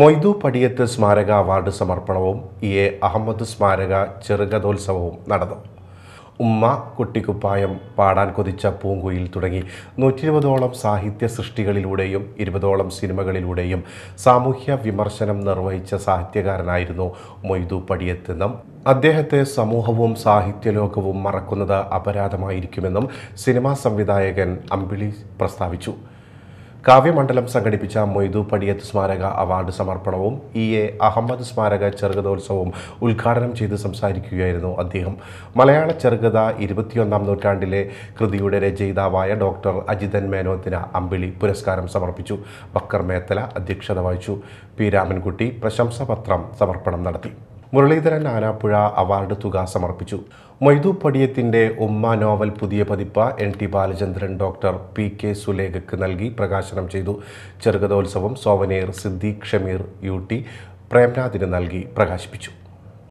മൊയ്തു പടിയത്ത് സ്മാരക അവാർഡ് സമർപ്പണവും E A Ahmed സ്മാരക ചെറുകഥോത്സവവും നടന്നു ഉമ്മ കുട്ടിക്കുപ്പായം പാടാൻ കൊതിച്ച പൂങ്കുയിൽ തുടങ്ങി നൂറ്റിരുപതോളം സാഹിത്യ സൃഷ്ടികളിലൂടെയും ഇരുപതോളം സിനിമകളിലൂടെയും സാമൂഹ്യ വിമർശനം നിർവഹിച്ച സാഹിത്യകാരനായിരുന്നു മൊയ്തു പടിയത്തെന്നും അദ്ദേഹത്തെ സമൂഹവും സാഹിത്യലോകവും മറക്കുന്നത് അപരാധമായിരിക്കുമെന്നും സിനിമാ സംവിധായകൻ അമ്പിളി പ്രസ്താവിച്ചു കാവ്യമണ്ഡലം സംഘടിപ്പിച്ച മൊയ്തു പടിയത്ത് സ്മാരക അവാർഡ് സമർപ്പണവും ഇ എ അഹമ്മദ് സ്മാരക ചെറുകഥോത്സവവും ഉദ്ഘാടനം ചെയ്ത് സംസാരിക്കുകയായിരുന്നു അദ്ദേഹം മലയാള ചെറുകഥ ഇരുപത്തിയൊന്നാം നൂറ്റാണ്ടിലെ കൃതിയുടെ രചയിതാവായ ഡോക്ടർ അജിതൻ മേനോത്തിന് അമ്പിളി പുരസ്കാരം സമർപ്പിച്ചു ബക്കർ മേത്തല അധ്യക്ഷത വഹിച്ചു പി രാമൻകുട്ടി പ്രശംസാപത്രം സമർപ്പണം നടത്തി മുരളീധരൻ ആലാപ്പുഴ അവാർഡ് തുക സമർപ്പിച്ചു മൊയ്തു പടിയത്തിൻ്റെ ഉമ്മ നോവൽ പുതിയ പതിപ്പ് N T Balachandran doctor P K സുലേഖയ്ക്ക് നൽകി പ്രകാശനം ചെയ്തു ചെറുകഥോത്സവം souvenir Siddique Shameer U T പ്രേംനാഥിന് നൽകി പ്രകാശിപ്പിച്ചു